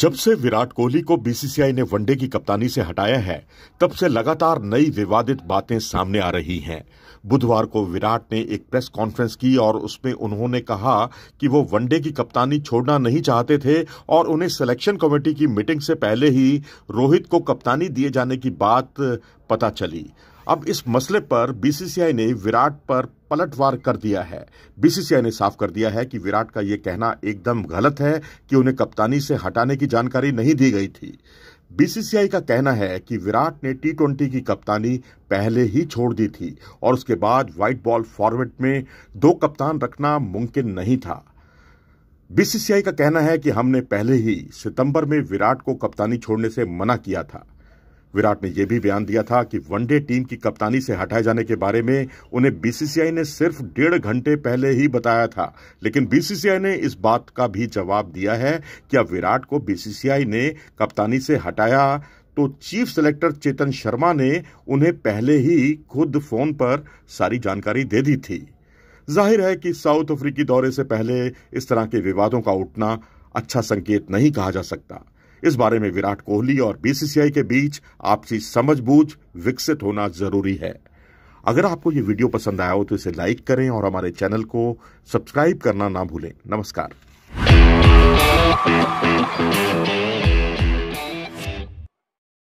जब से विराट कोहली को बीसीसीआई ने वनडे की कप्तानी से हटाया है तब से लगातार नई विवादित बातें सामने आ रही हैं बुधवार को विराट ने एक प्रेस कॉन्फ्रेंस की और उसमें उन्होंने कहा कि वो वनडे की कप्तानी छोड़ना नहीं चाहते थे और उन्हें सिलेक्शन कमेटी की मीटिंग से पहले ही रोहित को कप्तानी दिए जाने की बात पता चली अब इस मसले पर बीसीसीआई ने विराट पर पलटवार कर दिया है बीसीसीआई ने साफ कर दिया है कि विराट का यह कहना एकदम गलत है कि उन्हें कप्तानी से हटाने की जानकारी नहीं दी गई थी बीसीसीआई का कहना है कि विराट ने टी ट्वेंटी की कप्तानी पहले ही छोड़ दी थी और उसके बाद व्हाइट बॉल फॉर्मेट में दो कप्तान रखना मुमकिन नहीं था बीसीसीआई का कहना है कि हमने पहले ही सितंबर में विराट को कप्तानी छोड़ने से मना किया था विराट ने यह भी बयान दिया था कि वनडे टीम की कप्तानी से हटाए जाने के बारे में उन्हें बीसीसीआई ने सिर्फ डेढ़ घंटे पहले ही बताया था लेकिन बीसीसीआई ने इस बात का भी जवाब दिया है कि अब विराट को बीसीसीआई ने कप्तानी से हटाया तो चीफ सेलेक्टर चेतन शर्मा ने उन्हें पहले ही खुद फोन पर सारी जानकारी दे दी थी जाहिर है कि साउथ अफ्रीकी दौरे से पहले इस तरह के विवादों का उठना अच्छा संकेत नहीं कहा जा सकता इस बारे में विराट कोहली और बीसीसीआई के बीच आपसी समझबूझ विकसित होना जरूरी है अगर आपको ये वीडियो पसंद आया हो तो इसे लाइक करें और हमारे चैनल को सब्सक्राइब करना ना भूलें नमस्कार